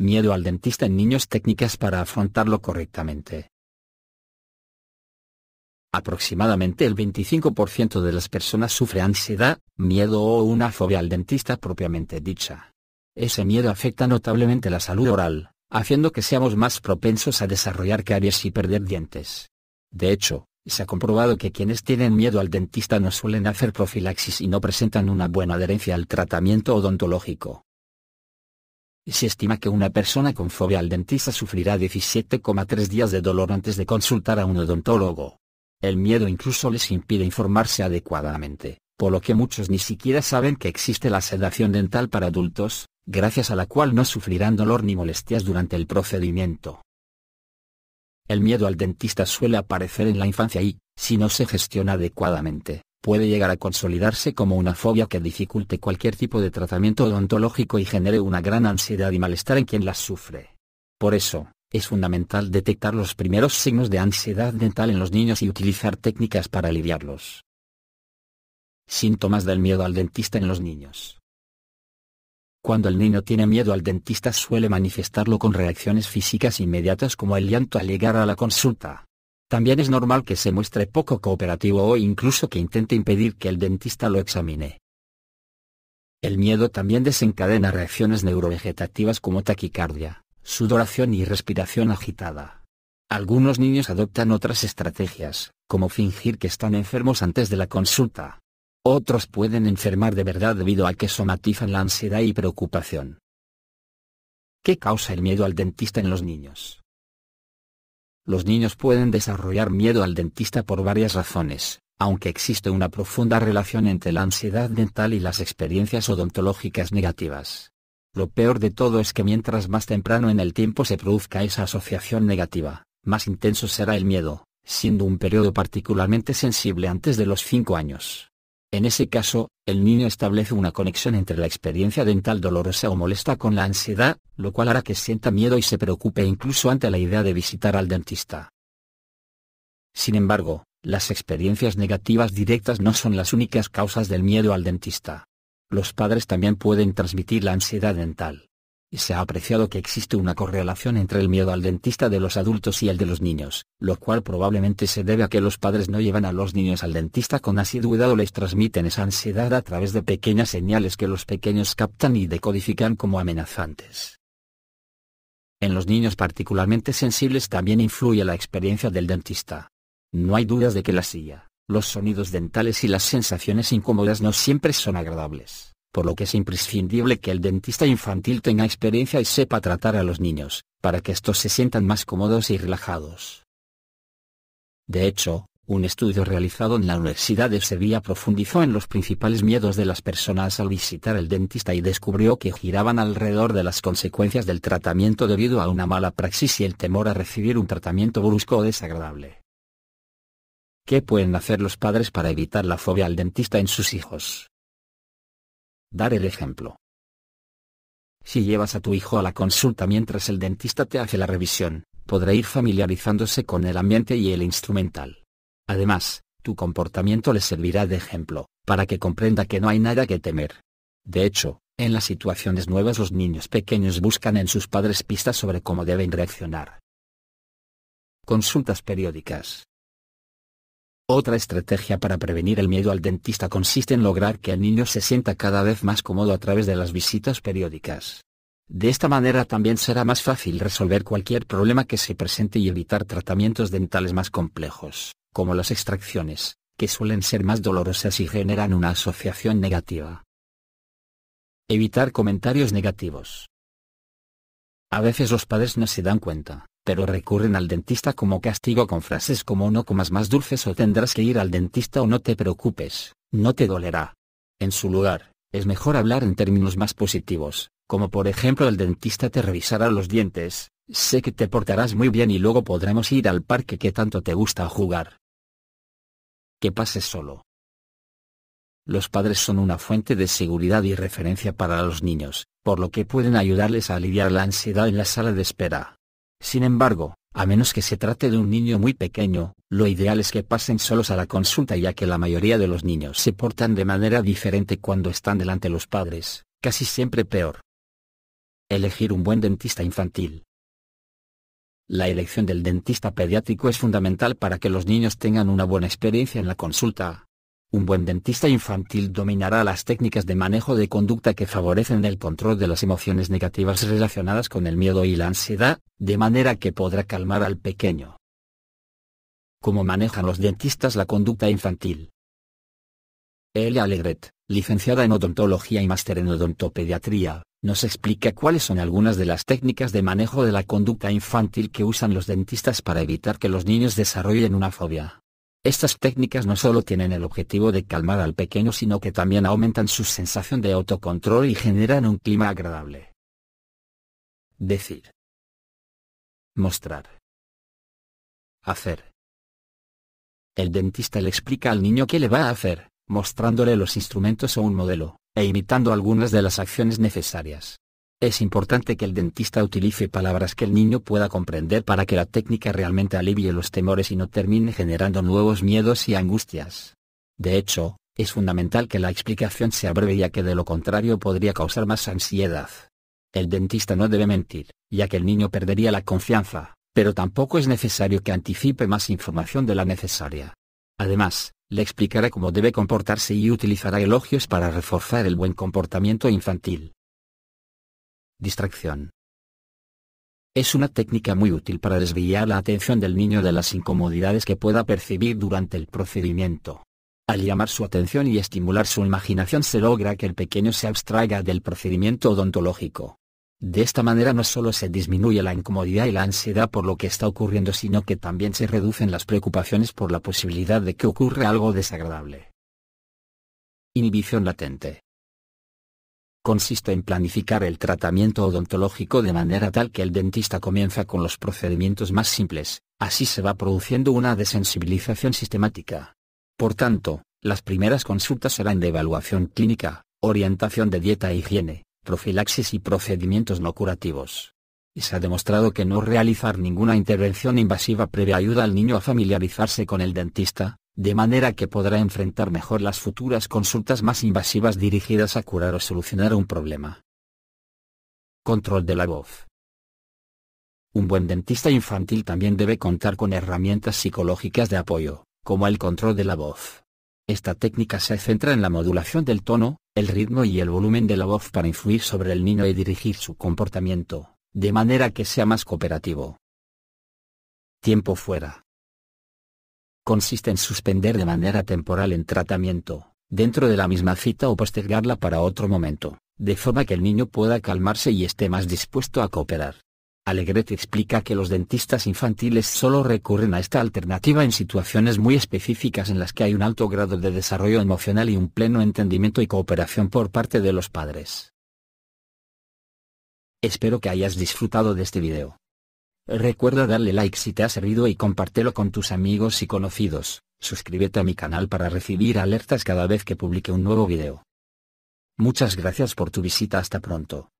Miedo al dentista en niños técnicas para afrontarlo correctamente. Aproximadamente el 25% de las personas sufre ansiedad, miedo o una fobia al dentista propiamente dicha. Ese miedo afecta notablemente la salud oral, haciendo que seamos más propensos a desarrollar caries y perder dientes. De hecho, se ha comprobado que quienes tienen miedo al dentista no suelen hacer profilaxis y no presentan una buena adherencia al tratamiento odontológico. Se estima que una persona con fobia al dentista sufrirá 17,3 días de dolor antes de consultar a un odontólogo. El miedo incluso les impide informarse adecuadamente, por lo que muchos ni siquiera saben que existe la sedación dental para adultos, gracias a la cual no sufrirán dolor ni molestias durante el procedimiento. El miedo al dentista suele aparecer en la infancia y, si no se gestiona adecuadamente, puede llegar a consolidarse como una fobia que dificulte cualquier tipo de tratamiento odontológico y genere una gran ansiedad y malestar en quien las sufre. Por eso, es fundamental detectar los primeros signos de ansiedad dental en los niños y utilizar técnicas para aliviarlos. Síntomas del miedo al dentista en los niños. Cuando el niño tiene miedo al dentista suele manifestarlo con reacciones físicas inmediatas como el llanto al llegar a la consulta, también es normal que se muestre poco cooperativo o incluso que intente impedir que el dentista lo examine. El miedo también desencadena reacciones neurovegetativas como taquicardia, sudoración y respiración agitada. Algunos niños adoptan otras estrategias, como fingir que están enfermos antes de la consulta. Otros pueden enfermar de verdad debido a que somatizan la ansiedad y preocupación. ¿Qué causa el miedo al dentista en los niños? Los niños pueden desarrollar miedo al dentista por varias razones, aunque existe una profunda relación entre la ansiedad dental y las experiencias odontológicas negativas. Lo peor de todo es que mientras más temprano en el tiempo se produzca esa asociación negativa, más intenso será el miedo, siendo un periodo particularmente sensible antes de los 5 años. En ese caso, el niño establece una conexión entre la experiencia dental dolorosa o molesta con la ansiedad, lo cual hará que sienta miedo y se preocupe incluso ante la idea de visitar al dentista. Sin embargo, las experiencias negativas directas no son las únicas causas del miedo al dentista. Los padres también pueden transmitir la ansiedad dental se ha apreciado que existe una correlación entre el miedo al dentista de los adultos y el de los niños, lo cual probablemente se debe a que los padres no llevan a los niños al dentista con asiduidad o les transmiten esa ansiedad a través de pequeñas señales que los pequeños captan y decodifican como amenazantes. En los niños particularmente sensibles también influye la experiencia del dentista. No hay dudas de que la silla, los sonidos dentales y las sensaciones incómodas no siempre son agradables por lo que es imprescindible que el dentista infantil tenga experiencia y sepa tratar a los niños, para que estos se sientan más cómodos y relajados. De hecho, un estudio realizado en la Universidad de Sevilla profundizó en los principales miedos de las personas al visitar el dentista y descubrió que giraban alrededor de las consecuencias del tratamiento debido a una mala praxis y el temor a recibir un tratamiento brusco o desagradable. ¿Qué pueden hacer los padres para evitar la fobia al dentista en sus hijos? Dar el ejemplo. Si llevas a tu hijo a la consulta mientras el dentista te hace la revisión, podrá ir familiarizándose con el ambiente y el instrumental. Además, tu comportamiento le servirá de ejemplo, para que comprenda que no hay nada que temer. De hecho, en las situaciones nuevas los niños pequeños buscan en sus padres pistas sobre cómo deben reaccionar. Consultas periódicas. Otra estrategia para prevenir el miedo al dentista consiste en lograr que el niño se sienta cada vez más cómodo a través de las visitas periódicas. De esta manera también será más fácil resolver cualquier problema que se presente y evitar tratamientos dentales más complejos, como las extracciones, que suelen ser más dolorosas y generan una asociación negativa. Evitar comentarios negativos. A veces los padres no se dan cuenta, pero recurren al dentista como castigo con frases como no comas más dulces o tendrás que ir al dentista o no te preocupes, no te dolerá. En su lugar, es mejor hablar en términos más positivos, como por ejemplo el dentista te revisará los dientes, sé que te portarás muy bien y luego podremos ir al parque que tanto te gusta jugar. Que pases solo. Los padres son una fuente de seguridad y referencia para los niños, por lo que pueden ayudarles a aliviar la ansiedad en la sala de espera. Sin embargo, a menos que se trate de un niño muy pequeño, lo ideal es que pasen solos a la consulta ya que la mayoría de los niños se portan de manera diferente cuando están delante de los padres, casi siempre peor. Elegir un buen dentista infantil. La elección del dentista pediátrico es fundamental para que los niños tengan una buena experiencia en la consulta, un buen dentista infantil dominará las técnicas de manejo de conducta que favorecen el control de las emociones negativas relacionadas con el miedo y la ansiedad, de manera que podrá calmar al pequeño. ¿Cómo manejan los dentistas la conducta infantil? Elia Alegret, licenciada en odontología y máster en odontopediatría, nos explica cuáles son algunas de las técnicas de manejo de la conducta infantil que usan los dentistas para evitar que los niños desarrollen una fobia. Estas técnicas no solo tienen el objetivo de calmar al pequeño sino que también aumentan su sensación de autocontrol y generan un clima agradable. Decir. Mostrar. Hacer. El dentista le explica al niño qué le va a hacer, mostrándole los instrumentos o un modelo, e imitando algunas de las acciones necesarias. Es importante que el dentista utilice palabras que el niño pueda comprender para que la técnica realmente alivie los temores y no termine generando nuevos miedos y angustias. De hecho, es fundamental que la explicación sea breve ya que de lo contrario podría causar más ansiedad. El dentista no debe mentir, ya que el niño perdería la confianza, pero tampoco es necesario que anticipe más información de la necesaria. Además, le explicará cómo debe comportarse y utilizará elogios para reforzar el buen comportamiento infantil. Distracción. Es una técnica muy útil para desviar la atención del niño de las incomodidades que pueda percibir durante el procedimiento. Al llamar su atención y estimular su imaginación se logra que el pequeño se abstraiga del procedimiento odontológico. De esta manera no solo se disminuye la incomodidad y la ansiedad por lo que está ocurriendo, sino que también se reducen las preocupaciones por la posibilidad de que ocurra algo desagradable. Inhibición latente consiste en planificar el tratamiento odontológico de manera tal que el dentista comienza con los procedimientos más simples, así se va produciendo una desensibilización sistemática. Por tanto, las primeras consultas serán de evaluación clínica, orientación de dieta e higiene, profilaxis y procedimientos no curativos. Y se ha demostrado que no realizar ninguna intervención invasiva previa ayuda al niño a familiarizarse con el dentista, de manera que podrá enfrentar mejor las futuras consultas más invasivas dirigidas a curar o solucionar un problema. Control de la voz. Un buen dentista infantil también debe contar con herramientas psicológicas de apoyo, como el control de la voz. Esta técnica se centra en la modulación del tono, el ritmo y el volumen de la voz para influir sobre el niño y dirigir su comportamiento, de manera que sea más cooperativo. Tiempo fuera consiste en suspender de manera temporal el tratamiento, dentro de la misma cita o postergarla para otro momento, de forma que el niño pueda calmarse y esté más dispuesto a cooperar. Alegret explica que los dentistas infantiles solo recurren a esta alternativa en situaciones muy específicas en las que hay un alto grado de desarrollo emocional y un pleno entendimiento y cooperación por parte de los padres. Espero que hayas disfrutado de este video. Recuerda darle like si te ha servido y compártelo con tus amigos y conocidos. Suscríbete a mi canal para recibir alertas cada vez que publique un nuevo video. Muchas gracias por tu visita hasta pronto.